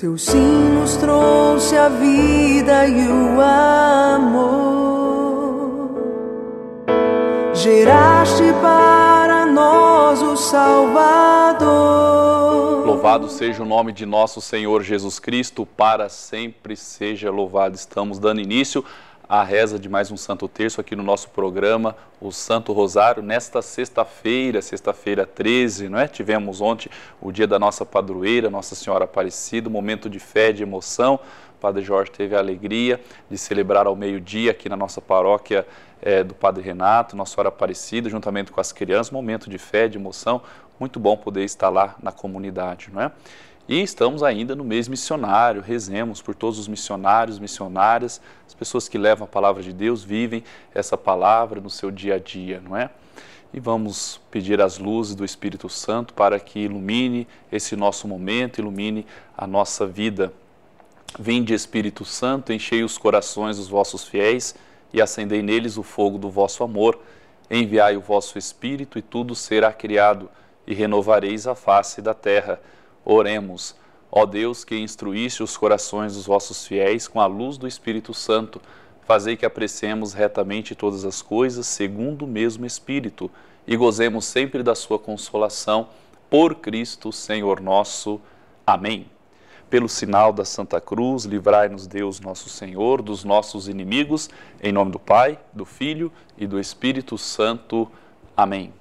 Teu sim nos trouxe a vida e o amor. Geraste para nós o Salvador. Louvado seja o nome de nosso Senhor Jesus Cristo, para sempre seja louvado. Estamos dando início a reza de mais um Santo Terço aqui no nosso programa, o Santo Rosário, nesta sexta-feira, sexta-feira 13, não é? Tivemos ontem o dia da nossa padroeira, Nossa Senhora Aparecida, momento de fé, de emoção. O Padre Jorge teve a alegria de celebrar ao meio-dia aqui na nossa paróquia é, do Padre Renato, Nossa Senhora Aparecida, juntamente com as crianças, momento de fé, de emoção. Muito bom poder estar lá na comunidade, não é? E estamos ainda no mês missionário, rezemos por todos os missionários, missionárias, as pessoas que levam a palavra de Deus, vivem essa palavra no seu dia a dia, não é? E vamos pedir as luzes do Espírito Santo para que ilumine esse nosso momento, ilumine a nossa vida. Vinde Espírito Santo, enchei os corações dos vossos fiéis e acendei neles o fogo do vosso amor. Enviai o vosso Espírito e tudo será criado, e renovareis a face da terra. Oremos. Ó Deus, que instruísse os corações dos vossos fiéis com a luz do Espírito Santo, fazei que apreciemos retamente todas as coisas segundo o mesmo Espírito e gozemos sempre da sua consolação. Por Cristo, Senhor nosso. Amém. Pelo sinal da Santa Cruz, livrai-nos Deus nosso Senhor dos nossos inimigos, em nome do Pai, do Filho e do Espírito Santo. Amém.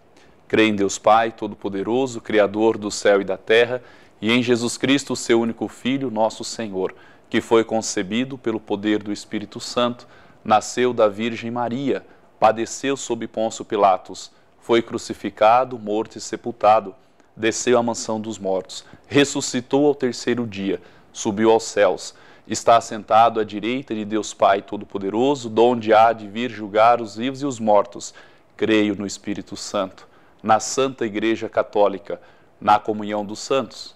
Creio em Deus Pai, Todo-Poderoso, Criador do céu e da terra e em Jesus Cristo, seu único Filho, nosso Senhor, que foi concebido pelo poder do Espírito Santo, nasceu da Virgem Maria, padeceu sob Pôncio Pilatos, foi crucificado, morto e sepultado, desceu à mansão dos mortos, ressuscitou ao terceiro dia, subiu aos céus, está assentado à direita de Deus Pai Todo-Poderoso, donde há de vir julgar os vivos e os mortos. Creio no Espírito Santo, na Santa Igreja Católica, na comunhão dos santos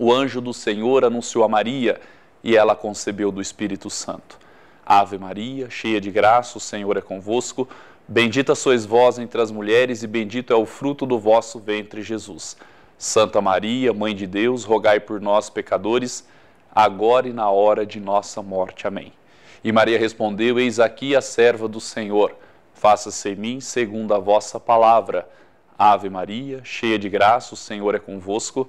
O anjo do Senhor anunciou a Maria e ela concebeu do Espírito Santo. Ave Maria, cheia de graça, o Senhor é convosco. Bendita sois vós entre as mulheres, e bendito é o fruto do vosso ventre, Jesus. Santa Maria, Mãe de Deus, rogai por nós, pecadores, agora e na hora de nossa morte. Amém. E Maria respondeu: Eis aqui a serva do Senhor, faça-se em mim segundo a vossa palavra. Ave Maria, cheia de graça, o Senhor é convosco.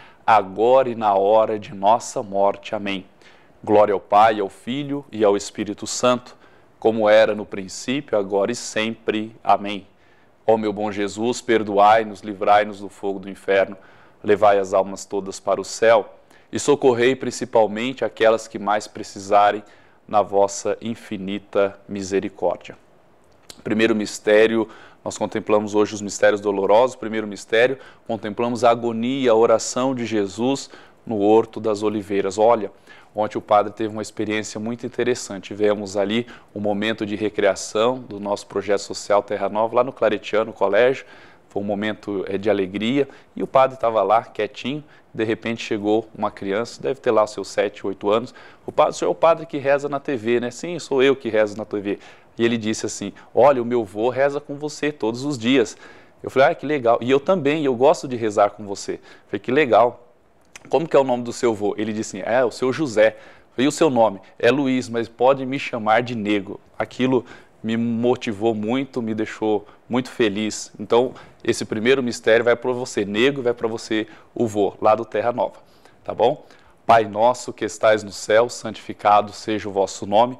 agora e na hora de nossa morte. Amém. Glória ao Pai, ao Filho e ao Espírito Santo, como era no princípio, agora e sempre. Amém. Ó meu bom Jesus, perdoai-nos, livrai-nos do fogo do inferno, levai as almas todas para o céu e socorrei principalmente aquelas que mais precisarem na vossa infinita misericórdia. Primeiro mistério nós contemplamos hoje os mistérios dolorosos, o primeiro mistério, contemplamos a agonia, a oração de Jesus no Horto das Oliveiras. Olha, ontem o padre teve uma experiência muito interessante. Tivemos ali um momento de recreação do nosso projeto social Terra Nova, lá no Claretiano Colégio. Foi um momento eh, de alegria e o padre estava lá, quietinho. De repente chegou uma criança, deve ter lá seus 7, 8 anos. O padre, o senhor é o padre que reza na TV, né? Sim, sou eu que rezo na TV. E ele disse assim: Olha, o meu avô reza com você todos os dias. Eu falei: Ah, que legal. E eu também, eu gosto de rezar com você. Eu falei: Que legal. Como que é o nome do seu avô? Ele disse assim: É, o seu José. e o seu nome? É Luiz, mas pode me chamar de negro. Aquilo me motivou muito, me deixou muito feliz. Então, esse primeiro mistério vai para você, negro, vai para você, o vô, lá do Terra Nova. Tá bom? Pai nosso que estais no céu, santificado seja o vosso nome.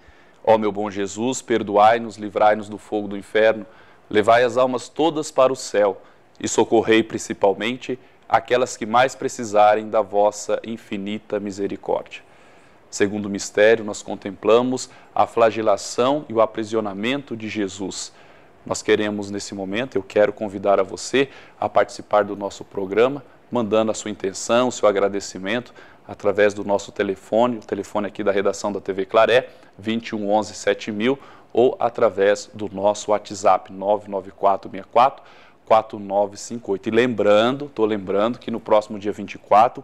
Ó meu bom Jesus, perdoai-nos, livrai-nos do fogo do inferno, levai as almas todas para o céu e socorrei principalmente aquelas que mais precisarem da vossa infinita misericórdia. Segundo mistério, nós contemplamos a flagelação e o aprisionamento de Jesus. Nós queremos nesse momento, eu quero convidar a você a participar do nosso programa, mandando a sua intenção, o seu agradecimento através do nosso telefone, o telefone aqui da redação da TV Claré, 21 11 7000, ou através do nosso WhatsApp, 99464 4958. E lembrando, estou lembrando que no próximo dia 24,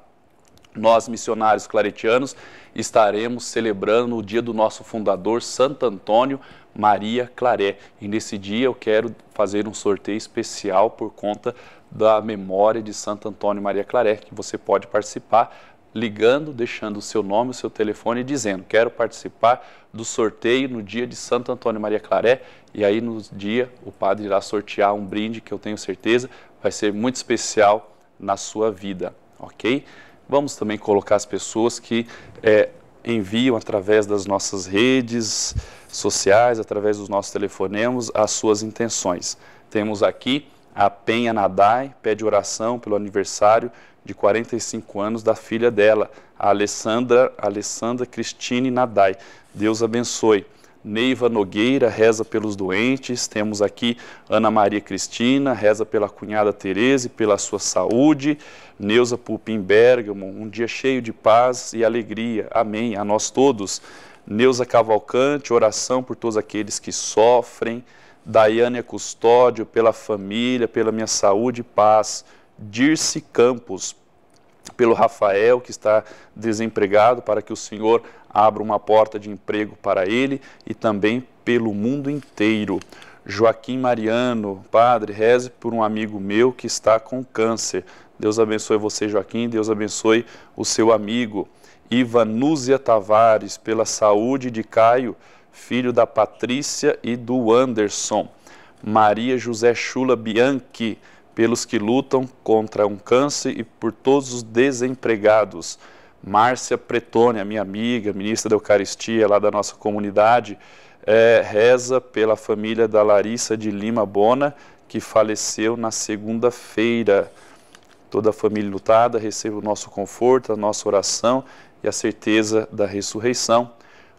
nós, missionários claretianos, estaremos celebrando o dia do nosso fundador, Santo Antônio Maria Claré. E nesse dia eu quero fazer um sorteio especial por conta da memória de Santo Antônio Maria Claré, que você pode participar ligando, deixando o seu nome, o seu telefone e dizendo: quero participar do sorteio no dia de Santo Antônio Maria Claré. E aí, no dia, o padre irá sortear um brinde que eu tenho certeza vai ser muito especial na sua vida, ok? Vamos também colocar as pessoas que é, enviam através das nossas redes sociais, através dos nossos telefonemas, as suas intenções. Temos aqui a Penha Nadai, pede oração pelo aniversário de 45 anos da filha dela, a Alessandra, Alessandra Cristine Nadai. Deus abençoe. Neiva Nogueira reza pelos doentes, temos aqui Ana Maria Cristina, reza pela cunhada Tereza e pela sua saúde, Neuza Pupim Bergamo, um dia cheio de paz e alegria, amém, a nós todos. Neuza Cavalcante, oração por todos aqueles que sofrem, Daiane Custódio, pela família, pela minha saúde e paz. Dirce Campos, pelo Rafael, que está desempregado, para que o Senhor abra uma porta de emprego para ele e também pelo mundo inteiro. Joaquim Mariano, Padre, reze por um amigo meu que está com câncer. Deus abençoe você, Joaquim, Deus abençoe o seu amigo. Ivanúzia Tavares, pela saúde de Caio, filho da Patrícia e do Anderson. Maria José Chula Bianchi, pelos que lutam contra um câncer e por todos os desempregados. Márcia Pretônia, minha amiga, ministra da Eucaristia lá da nossa comunidade, é, reza pela família da Larissa de Lima Bona, que faleceu na segunda-feira. Toda a família lutada receba o nosso conforto, a nossa oração e a certeza da ressurreição.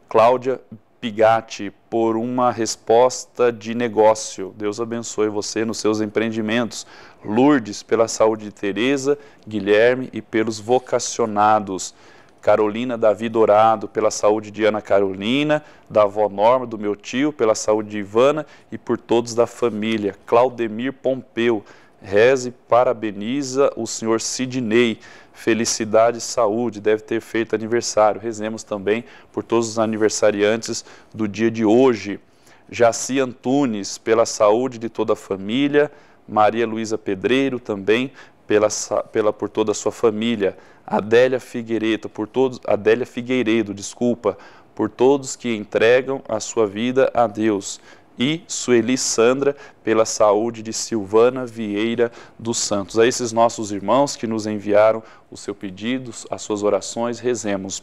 Cláudia Pigatti, por uma resposta de negócio. Deus abençoe você nos seus empreendimentos. Lourdes pela saúde de Teresa, Guilherme e pelos vocacionados. Carolina Davi Dourado, pela saúde de Ana Carolina, da avó Norma, do meu tio, pela saúde de Ivana e por todos da família. Claudemir Pompeu, reze, parabeniza o senhor Sidney, felicidade e saúde, deve ter feito aniversário. Rezemos também por todos os aniversariantes do dia de hoje. Jaci Antunes, pela saúde de toda a família. Maria Luísa Pedreiro também, pela, pela, por toda a sua família, Adélia Figueiredo, por todos, Adélia Figueiredo, desculpa, por todos que entregam a sua vida a Deus. E Sueli Sandra, pela saúde de Silvana Vieira dos Santos. A esses nossos irmãos que nos enviaram os seus pedidos, as suas orações, rezemos.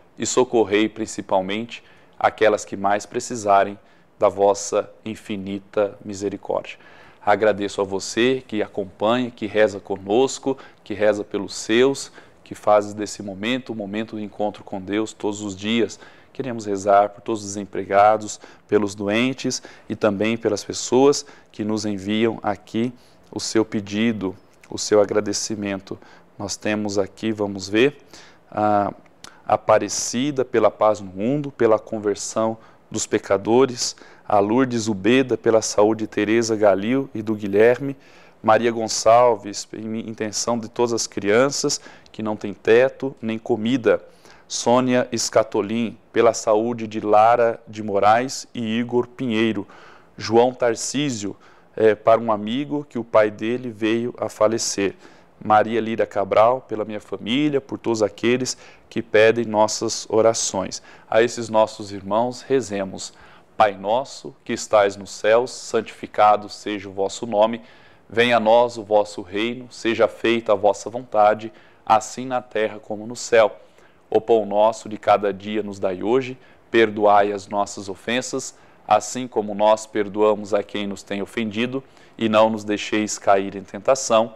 e socorrei principalmente aquelas que mais precisarem da vossa infinita misericórdia. Agradeço a você que acompanha, que reza conosco, que reza pelos seus, que faz desse momento o momento do encontro com Deus todos os dias. Queremos rezar por todos os empregados, pelos doentes e também pelas pessoas que nos enviam aqui o seu pedido, o seu agradecimento. Nós temos aqui, vamos ver, a ah, Aparecida pela paz no mundo, pela conversão dos pecadores, a Lourdes Ubeda pela saúde de Teresa Galil e do Guilherme, Maria Gonçalves, em intenção de todas as crianças que não têm teto nem comida, Sônia Escatolim, pela saúde de Lara de Moraes e Igor Pinheiro, João Tarcísio, é, para um amigo que o pai dele veio a falecer. Maria Lira Cabral, pela minha família, por todos aqueles que pedem nossas orações. A esses nossos irmãos, rezemos. Pai nosso, que estais nos céus, santificado seja o vosso nome. Venha a nós o vosso reino, seja feita a vossa vontade, assim na terra como no céu. O pão nosso de cada dia nos dai hoje, perdoai as nossas ofensas, assim como nós perdoamos a quem nos tem ofendido, e não nos deixeis cair em tentação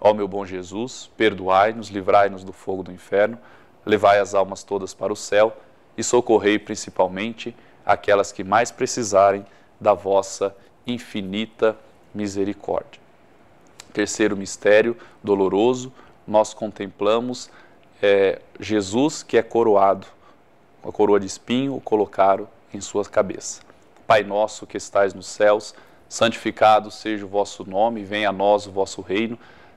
Ó meu bom Jesus, perdoai-nos, livrai-nos do fogo do inferno, levai as almas todas para o céu e socorrei principalmente aquelas que mais precisarem da vossa infinita misericórdia. Terceiro mistério doloroso, nós contemplamos é, Jesus que é coroado, a coroa de espinho colocaram em sua cabeça. Pai nosso que estais nos céus, santificado seja o vosso nome, venha a nós o vosso reino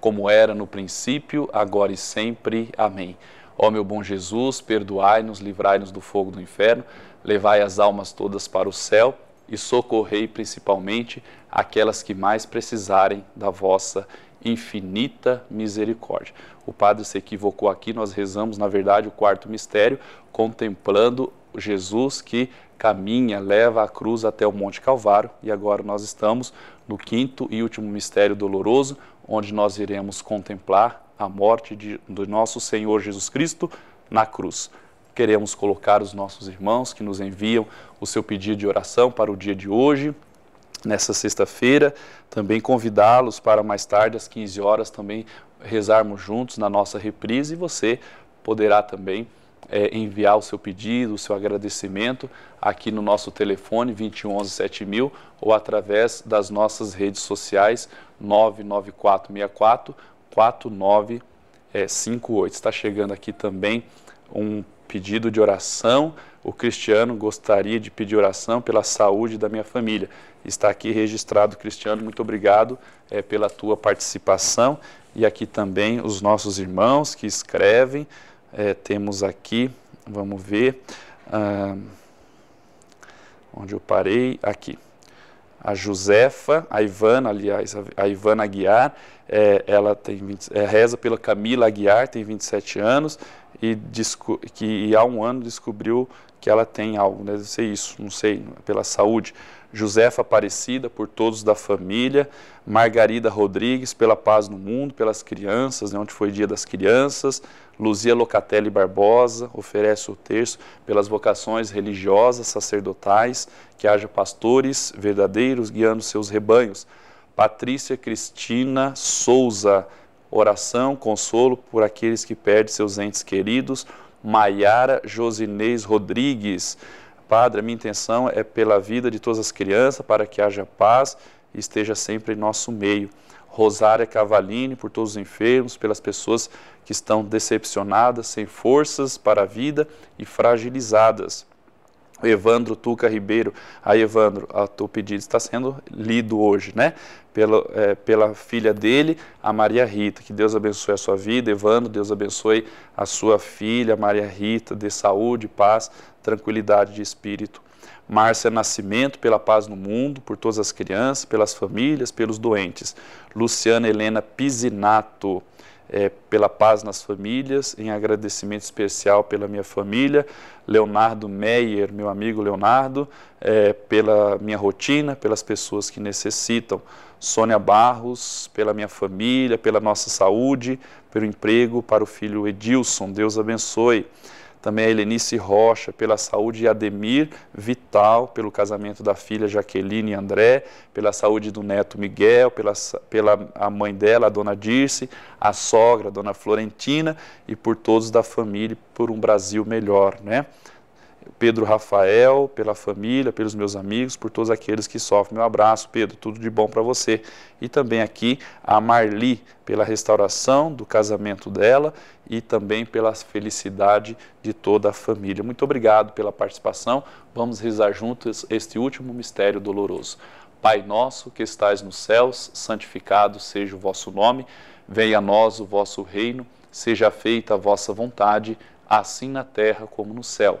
como era no princípio, agora e sempre. Amém. Ó meu bom Jesus, perdoai-nos, livrai-nos do fogo do inferno, levai as almas todas para o céu e socorrei principalmente aquelas que mais precisarem da vossa infinita misericórdia. O padre se equivocou aqui, nós rezamos, na verdade, o quarto mistério, contemplando Jesus que caminha, leva a cruz até o Monte Calvário, e agora nós estamos no quinto e último mistério doloroso, onde nós iremos contemplar a morte de, do nosso Senhor Jesus Cristo na cruz. Queremos colocar os nossos irmãos que nos enviam o seu pedido de oração para o dia de hoje, nessa sexta-feira, também convidá-los para mais tarde, às 15 horas, também rezarmos juntos na nossa reprise e você poderá também é, enviar o seu pedido, o seu agradecimento aqui no nosso telefone 2011 7000 ou através das nossas redes sociais 99464 4958. Está chegando aqui também um pedido de oração. O Cristiano gostaria de pedir oração pela saúde da minha família. Está aqui registrado, Cristiano. Muito obrigado é, pela tua participação. E aqui também os nossos irmãos que escrevem. É, temos aqui, vamos ver, ah, onde eu parei, aqui a Josefa, a Ivana, aliás, a Ivana Aguiar, é, ela tem 20, é, reza pela Camila Aguiar, tem 27 anos, e, que, e há um ano descobriu que ela tem algo, deve né? ser isso, não sei, pela saúde. Josefa Aparecida, por todos da família, Margarida Rodrigues, pela paz no mundo, pelas crianças, né, onde foi dia das crianças, Luzia Locatelli Barbosa, oferece o terço pelas vocações religiosas, sacerdotais, que haja pastores verdadeiros guiando seus rebanhos. Patrícia Cristina Souza, oração, consolo por aqueles que perdem seus entes queridos. Maiara Josinês Rodrigues, Padre, a minha intenção é pela vida de todas as crianças, para que haja paz e esteja sempre em nosso meio. Rosária Cavalini, por todos os enfermos, pelas pessoas que estão decepcionadas, sem forças para a vida e fragilizadas. Evandro Tuca Ribeiro. Aí, Evandro, o teu pedido está sendo lido hoje, né? Pela, é, pela filha dele, a Maria Rita. Que Deus abençoe a sua vida, Evandro. Deus abençoe a sua filha, Maria Rita, de saúde, paz, tranquilidade de espírito. Márcia Nascimento, pela paz no mundo, por todas as crianças, pelas famílias, pelos doentes. Luciana Helena Pisinato é, pela paz nas famílias, em agradecimento especial pela minha família, Leonardo Meyer, meu amigo Leonardo, é, pela minha rotina, pelas pessoas que necessitam, Sônia Barros, pela minha família, pela nossa saúde, pelo emprego, para o filho Edilson, Deus abençoe também a Helenice Rocha pela saúde e Ademir Vital pelo casamento da filha Jaqueline e André, pela saúde do neto Miguel, pela, pela a mãe dela, a dona Dirce, a sogra, a dona Florentina e por todos da família por um Brasil melhor, né? Pedro Rafael, pela família, pelos meus amigos, por todos aqueles que sofrem. Meu abraço, Pedro, tudo de bom para você. E também aqui a Marli, pela restauração do casamento dela e também pela felicidade de toda a família. Muito obrigado pela participação. Vamos rezar juntos este último mistério doloroso. Pai nosso que estais nos céus, santificado seja o vosso nome. Venha a nós o vosso reino. Seja feita a vossa vontade, assim na terra como no céu.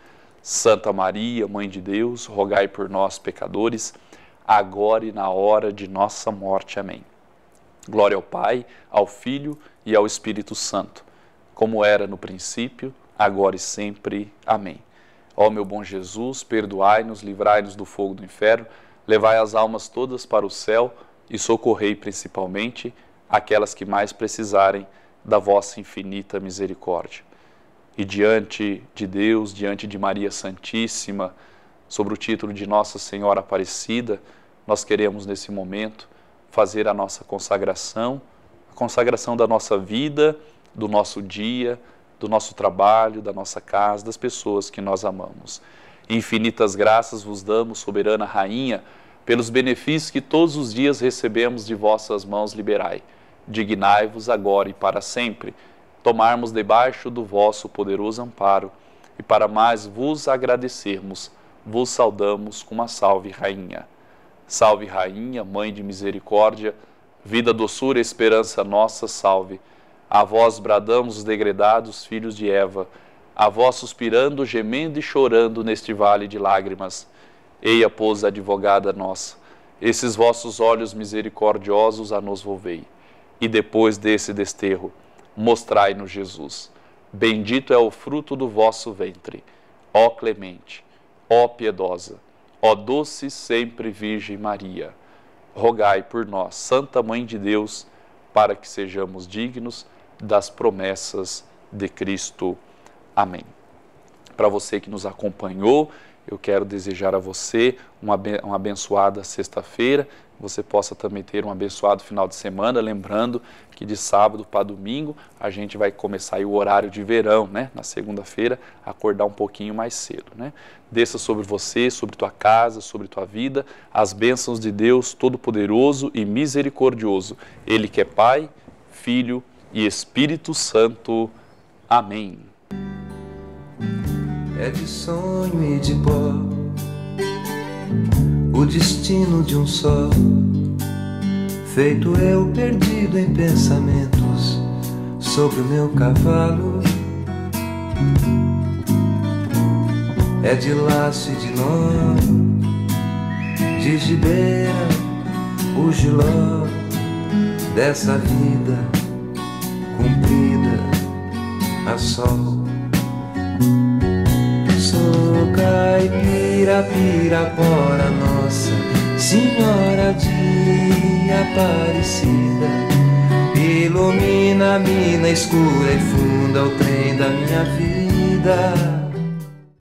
Santa Maria, Mãe de Deus, rogai por nós, pecadores, agora e na hora de nossa morte. Amém. Glória ao Pai, ao Filho e ao Espírito Santo, como era no princípio, agora e sempre. Amém. Ó meu bom Jesus, perdoai-nos, livrai-nos do fogo do inferno, levai as almas todas para o céu e socorrei principalmente aquelas que mais precisarem da vossa infinita misericórdia e diante de Deus, diante de Maria Santíssima, sobre o título de Nossa Senhora Aparecida, nós queremos nesse momento fazer a nossa consagração, a consagração da nossa vida, do nosso dia, do nosso trabalho, da nossa casa, das pessoas que nós amamos. Infinitas graças vos damos, soberana rainha, pelos benefícios que todos os dias recebemos de vossas mãos liberai. Dignai-vos agora e para sempre tomarmos debaixo do vosso poderoso amparo e para mais vos agradecermos, vos saudamos com uma salve, Rainha. Salve, Rainha, Mãe de Misericórdia, vida, doçura e esperança nossa, salve. A vós bradamos os degredados filhos de Eva, a vós suspirando, gemendo e chorando neste vale de lágrimas. Eia, pois, advogada nossa, esses vossos olhos misericordiosos a nos volvei. E depois desse desterro, mostrai-nos Jesus. Bendito é o fruto do vosso ventre, ó clemente, ó piedosa, ó doce sempre Virgem Maria. Rogai por nós, Santa Mãe de Deus, para que sejamos dignos das promessas de Cristo. Amém. Para você que nos acompanhou, eu quero desejar a você uma abençoada sexta-feira, você possa também ter um abençoado final de semana. Lembrando que de sábado para domingo a gente vai começar o horário de verão, né? Na segunda-feira, acordar um pouquinho mais cedo, né? Desça sobre você, sobre tua casa, sobre tua vida, as bênçãos de Deus Todo-Poderoso e Misericordioso. Ele que é Pai, Filho e Espírito Santo. Amém. É de sonho e de pó o destino de um só. Feito eu perdido em pensamentos sobre o meu cavalo. É de laço e de nó, de gibeira, o giló dessa vida cumprida a sol caipira, pirapora, nossa Senhora de Aparecida. Ilumina a mina escura e funda o trem da minha vida.